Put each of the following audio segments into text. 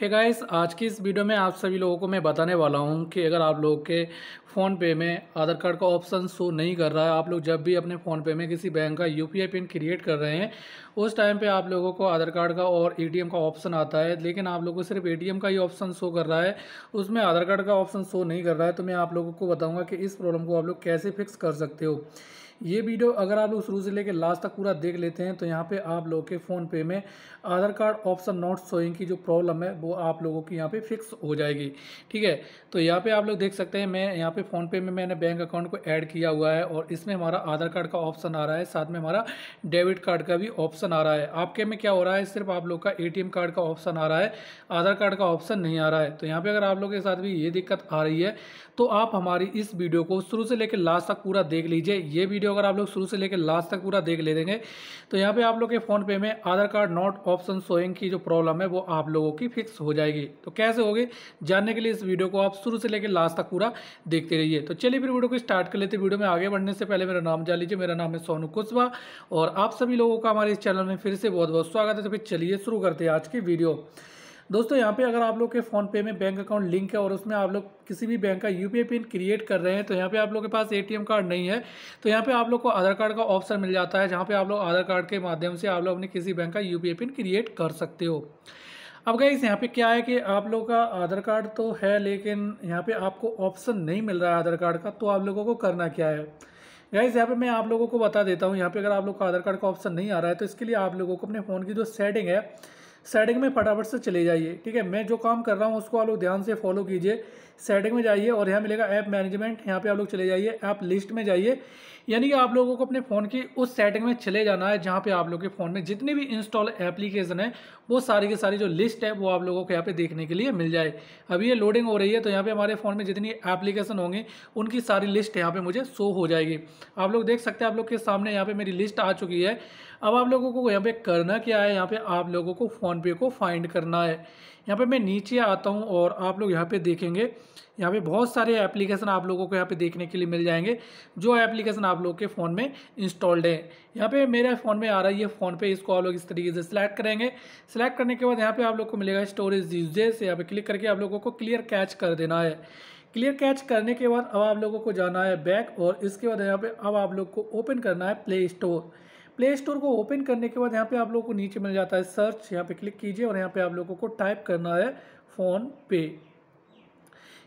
हे hey guys आज की इस वीडियो में आप सभी लोगों को मैं बताने वाला हूं कि अगर आप लोग के फ़ोन पे में आधार कार्ड का ऑप्शन शो नहीं कर रहा है आप लोग जब भी अपने फ़ोन पे में किसी बैंक का यू पिन क्रिएट कर रहे हैं उस टाइम पे आप लोगों को आधार कार्ड का और ए का ऑप्शन आता है लेकिन आप लोगों को सिर्फ ए का ही ऑप्शन शो कर रहा है उसमें आधार कार्ड का ऑप्शन शो नहीं कर रहा है तो मैं आप लोगों को बताऊँगा कि इस प्रॉब्लम को आप लोग कैसे फिक्स कर सकते हो ये वीडियो अगर आप लोग शुरू से लेकर लास्ट तक पूरा देख लेते हैं तो यहाँ पे आप लोगों के फ़ोन पे में Aadhaar card option not showing की जो प्रॉब्लम है वो आप लोगों की यहाँ पे फिक्स हो जाएगी ठीक है तो यहाँ पे आप लोग देख सकते हैं मैं यहाँ पे फ़ोन पे में मैंने बैंक अकाउंट को ऐड किया हुआ है और इसमें हमारा आधार कार्ड का ऑप्शन आ रहा है साथ में हमारा डेबिट कार्ड का भी ऑप्शन आ रहा है आपके में क्या हो रहा है सिर्फ आप लोग का ए कार्ड का ऑप्शन आ रहा है आधार कार्ड का ऑप्शन नहीं आ रहा है तो यहाँ पर अगर आप लोग के साथ भी ये दिक्कत आ रही है तो आप हमारी इस वीडियो को शुरू से लेकर लास्ट तक पूरा देख लीजिए ये वीडियो अगर आप लोग शुरू से लेकर लास्ट तक पूरा देख ले देंगे तो यहाँ पे आप लोग के फ़ोन पे में Aadhaar card not option showing की जो प्रॉब्लम है वो आप लोगों की फिक्स हो जाएगी तो कैसे होगी जानने के लिए इस वीडियो को आप शुरू से लेकर लास्ट तक पूरा देखते रहिए तो चलिए फिर वीडियो को स्टार्ट कर लेते वीडियो में आगे बढ़ने से पहले मेरा नाम जान लीजिए मेरा नाम है सोनू कुशवा और आप सभी लोगों का हमारे इस चैनल में फिर से बहुत बहुत स्वागत है तो फिर चलिए शुरू करते हैं आज की वीडियो दोस्तों यहाँ पे अगर आप लोग के फ़ोन पे में बैंक अकाउंट लिंक है और उसमें आप लोग किसी भी बैंक का यू पिन क्रिएट कर रहे हैं तो यहाँ पे आप लोग के पास ए कार्ड नहीं है तो यहाँ पे आप लोग को आधार कार्ड का ऑप्शन मिल जाता है जहाँ पे आप लोग आधार कार्ड के माध्यम से आप लोग अपने किसी बैंक का यू पिन क्रिएट कर सकते हो अब गई यहाँ पे क्या है कि आप लोगों का आधार कार्ड तो है लेकिन यहाँ पे आपको ऑप्शन नहीं मिल रहा है आधार कार्ड का तो आप लोगों को करना क्या है गाइज यहाँ पे मैं आप लोगों को बता देता हूँ यहाँ पे अगर आप लोग का आधार कार्ड का ऑप्शन नहीं आ रहा है तो इसके लिए आप लोगों को अपने फ़ोन की जो सेटिंग है सेटिंग में फटाफट से चले जाइए ठीक है मैं जो काम कर रहा हूँ उसको आप लोग ध्यान से फॉलो कीजिए सेटिंग में जाइए और यहाँ मिलेगा ऐप मैनेजमेंट यहाँ पे आप लोग चले जाइए ऐप लिस्ट में जाइए यानी कि आप लोगों को अपने फ़ोन की उस सेटिंग में चले जाना है जहाँ पे आप लोग के फ़ोन में जितनी भी इंस्टॉल एप्लीकेशन है वो सारी की सारी जो लिस्ट है वो आप लोगों को यहाँ पे देखने के लिए मिल जाए अभी ये लोडिंग हो रही है तो यहाँ पे हमारे फ़ोन में जितनी एप्लीकेशन होंगी उनकी सारी लिस्ट यहाँ पर मुझे शो हो जाएगी आप लोग देख सकते हैं आप लोग के सामने यहाँ पर मेरी लिस्ट आ चुकी है अब आप लोगों को यहाँ पर करना क्या है यहाँ पर आप लोगों को फ़ोनपे को फाइंड करना है यहाँ पे मैं नीचे आता हूँ और आप लोग यहाँ पे देखेंगे यहाँ पे बहुत सारे एप्लीकेशन आप लोगों को यहाँ पे देखने के लिए मिल जाएंगे जो एप्लीकेशन आप लोग के फ़ोन में इंस्टॉल्ड है यहाँ पे मेरे फ़ोन में आ रहा है ये फ़ोन पे इसको आप लोग इस तरीके से सिलेक्ट करेंगे सिलेक्ट करने के बाद यहाँ पे आप लोग को मिलेगा स्टोरेज यूजेस यहाँ पे क्लिक करके आप लोगों को क्लियर कैच कर देना है क्लियर कैच करने के बाद अब आप लोगों को जाना है बैक और इसके बाद यहाँ पर अब आप लोग को ओपन करना है प्ले स्टोर प्ले स्टोर को ओपन करने के बाद यहाँ पे आप लोगों को नीचे मिल जाता है सर्च यहाँ पे क्लिक कीजिए और यहाँ पे आप लोगों को टाइप करना है फ़ोन पे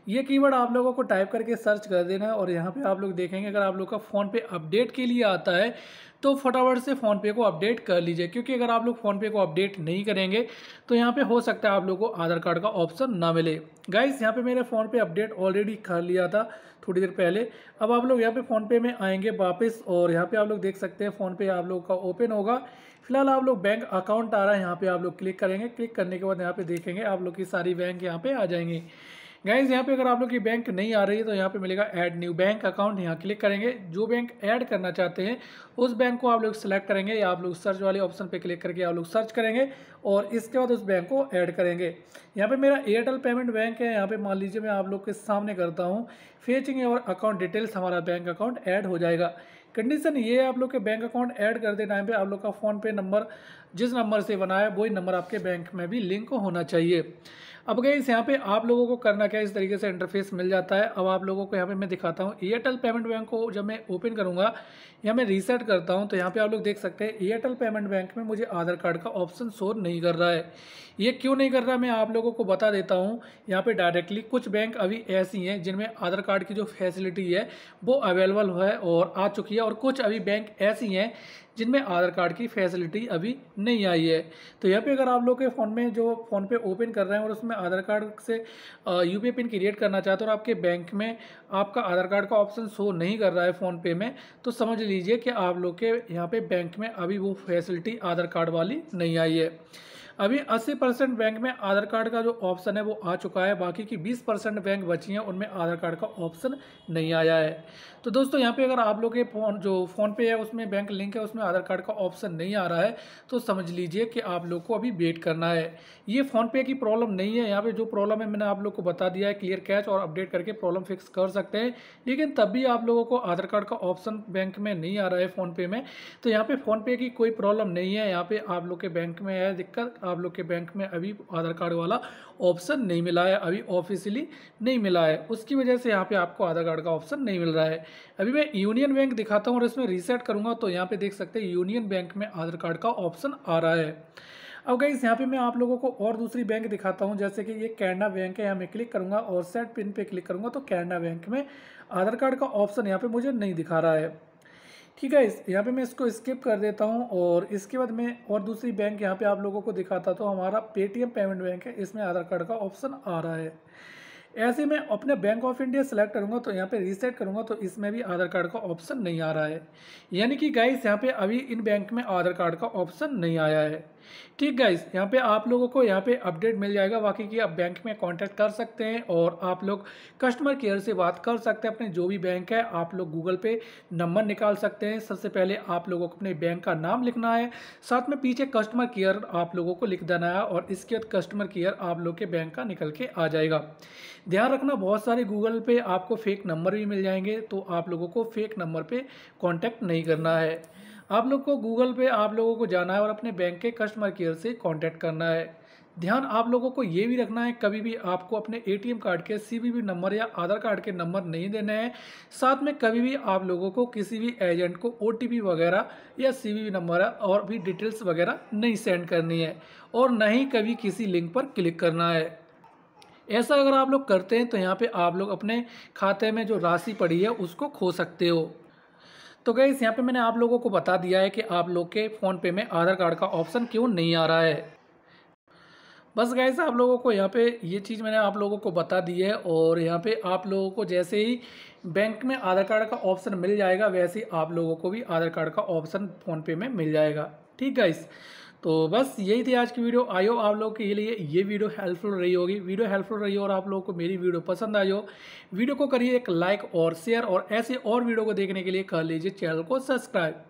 ये कीवर्ड आप लोगों को टाइप करके सर्च कर देना है और यहाँ पे आप लोग देखेंगे अगर आप लोग का फ़ोन पे अपडेट के लिए आता है तो फटाफट से फ़ोन पे को अपडेट कर लीजिए क्योंकि अगर आप लोग फ़ोन पे को अपडेट नहीं करेंगे तो यहाँ पे हो सकता है आप लोग को आधार कार्ड का ऑप्शन ना मिले गाइस यहाँ पे मैंने फ़ोन पे अपडेट ऑलरेडी कर लिया था थोड़ी देर पहले अब आप लोग यहाँ पे फ़ोन पे में आएंगे वापस और यहाँ पे आप लोग देख सकते हैं फ़ोन पे आप लोग का ओपन होगा फिलहाल आप लोग बैंक अकाउंट आ रहा है यहाँ पे आप लोग क्लिक करेंगे क्लिक करने के बाद यहाँ पे देखेंगे आप लोग की सारी बैंक यहाँ पे आ जाएंगे गाइज यहाँ पे अगर आप लोग की बैंक नहीं आ रही है तो यहाँ पे मिलेगा ऐड न्यू बैंक अकाउंट यहाँ क्लिक करेंगे जो बैंक ऐड करना चाहते हैं उस बैंक को आप लोग सेलेक्ट करेंगे या आप लोग सर्च वाले ऑप्शन पे क्लिक करके आप लोग सर्च करेंगे और इसके बाद उस बैंक को ऐड करेंगे यहाँ पे मेरा एयरटेल पेमेंट बैंक है यहाँ पर मान लीजिए मैं आप लोग के सामने करता हूँ फेचिंग और अकाउंट डिटेल्स हमारा बैंक अकाउंट ऐड हो जाएगा कंडीशन ये है आप लोग के बैंक अकाउंट ऐड करते टाइम पे आप लोग का फ़ोनपे नंबर जिस नंबर से बनाया वही नंबर आपके बैंक में भी लिंक होना चाहिए अब गई यहाँ पे आप लोगों को करना क्या इस तरीके से इंटरफेस मिल जाता है अब आप लोगों को यहाँ पे मैं दिखाता हूँ एयरटेल पेमेंट बैंक को जब मैं ओपन करूँगा या मैं रीसेट करता हूँ तो यहाँ पे आप लोग देख सकते हैं एयरटेल पेमेंट बैंक में मुझे आधार कार्ड का ऑप्शन शोर नहीं कर रहा है ये क्यों नहीं कर रहा मैं आप लोगों को बता देता हूँ यहाँ पर डायरेक्टली कुछ बैंक अभी ऐसी हैं जिनमें आधार कार्ड की जो फैसिलिटी है वो अवेलेबल है और आ चुकी है और कुछ अभी बैंक ऐसी हैं जिनमें आधार कार्ड की फैसिलिटी अभी नहीं आई है तो यहाँ पे अगर आप लोग के फ़ोन में जो फ़ोन पे ओपन कर रहे हैं और उसमें आधार कार्ड से यू पी पिन क्रिएट करना चाहते हो और आपके बैंक में आपका आधार कार्ड का ऑप्शन शो नहीं कर रहा है फ़ोन पे में तो समझ लीजिए कि आप लोग के यहाँ पर बैंक में अभी वो फैसिलिटी आधार कार्ड वाली नहीं आई है अभी 80 परसेंट बैंक में आधार कार्ड का जो ऑप्शन है वो आ चुका है बाकी की 20 परसेंट बैंक बची हैं उनमें आधार कार्ड का ऑप्शन नहीं आया है तो दोस्तों यहाँ पे अगर आप लोग के फ़ोन जो फ़ोनपे है उसमें बैंक लिंक है उसमें आधार कार्ड का ऑप्शन नहीं आ रहा है तो समझ लीजिए कि आप लोग को अभी वेट करना है ये फ़ोनपे की प्रॉब्लम नहीं है यहाँ पर जो प्रॉब्लम है मैंने आप लोग को बता दिया है क्लियर कैच और अपडेट करके प्रॉब्लम फिक्स कर सकते हैं लेकिन तब भी आप लोगों को आधार कार्ड का ऑप्शन बैंक में नहीं आ रहा है फ़ोनपे में तो यहाँ पे फ़ोनपे की कोई प्रॉब्लम नहीं है यहाँ पे आप लोग के बैंक में है दिक्कत आप लोग के बैंक में अभी आधार कार्ड वाला ऑप्शन नहीं मिला है अभी ऑफिशियली नहीं मिला है उसकी वजह से यहाँ पे आपको आधार कार्ड का ऑप्शन नहीं मिल रहा है अभी मैं यूनियन बैंक दिखाता हूँ और इसमें रीसेट करूँगा तो यहाँ पर देख सकते हैं यूनियन बैंक में आधार कार्ड का ऑप्शन आ रहा है अब गई यहाँ पे मैं आप लोगों को और दूसरी बैंक दिखाता हूँ जैसे कि ये कैनडा बैंक है यहाँ मैं क्लिक करूँगा और सेट पिन पे क्लिक करूँगा तो कैनडा बैंक में आधार कार्ड का ऑप्शन यहाँ पे मुझे नहीं दिखा रहा है ठीक है यहाँ पे मैं इसको स्किप कर देता हूँ और इसके बाद मैं और दूसरी बैंक यहाँ पे आप लोगों को दिखाता तो हमारा पेटीएम पेमेंट बैंक है इसमें आधार कार्ड का ऑप्शन आ रहा है ऐसे मैं अपने बैंक ऑफ इंडिया सेलेक्ट करूँगा तो यहाँ पे रीसेट करूँगा तो इसमें भी आधार कार्ड का ऑप्शन नहीं आ रहा है यानी कि गाइस यहाँ पे अभी इन बैंक में आधार कार्ड का ऑप्शन नहीं आया है ठीक गाइज यहाँ पे आप लोगों को यहाँ पे अपडेट मिल जाएगा बाकी कि आप बैंक में कांटेक्ट कर सकते हैं और आप लोग कस्टमर केयर से बात कर सकते हैं अपने जो भी बैंक है आप लोग गूगल पे नंबर निकाल सकते हैं सबसे पहले आप लोगों को अपने बैंक का नाम लिखना है साथ में पीछे कस्टमर केयर आप लोगों को लिख देना है और इसके बाद कस्टमर केयर आप लोग के बैंक का निकल के आ जाएगा ध्यान रखना बहुत सारे गूगल पे आपको फेक नंबर भी मिल जाएंगे तो आप लोगों को फेक नंबर पर कॉन्टैक्ट नहीं करना है आप लोग को गूगल पे आप लोगों को जाना है और अपने बैंक के कस्टमर केयर से कॉन्टैक्ट करना है ध्यान आप लोगों को ये भी रखना है कभी भी आपको अपने एटीएम कार्ड के सीवीवी नंबर या आधार कार्ड के नंबर नहीं देने हैं साथ में कभी भी आप लोगों को किसी भी एजेंट को ओटीपी वगैरह या सीवीवी नंबर और भी डिटेल्स वगैरह नहीं सेंड करनी है और न ही कभी किसी लिंक पर क्लिक करना है ऐसा अगर आप लोग करते हैं तो यहाँ पर आप लोग अपने खाते में जो राशि पड़ी है उसको खो सकते हो तो गई यहाँ पे मैंने आप लोगों को बता दिया है कि आप लोग के फ़ोन पे में आधार कार्ड का ऑप्शन क्यों नहीं आ रहा है बस गैस आप लोगों को यहाँ पे ये चीज़ मैंने आप लोगों को बता दी है और यहाँ पे आप लोगों को जैसे ही बैंक में आधार कार्ड का ऑप्शन मिल जाएगा वैसे ही आप लोगों को भी आधार कार्ड का ऑप्शन फ़ोनपे में मिल जाएगा ठीक गाइस तो बस यही थी आज की वीडियो आयो आप लोग के लिए ये वीडियो हेल्पफुल रही होगी वीडियो हेल्पफुल रही हो और आप लोगों को मेरी वीडियो पसंद आई हो वीडियो को करिए एक लाइक और शेयर और ऐसे और वीडियो को देखने के लिए कर लीजिए चैनल को सब्सक्राइब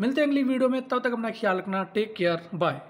मिलते हैं अगली वीडियो में तब तक अपना ख्याल रखना टेक केयर बाय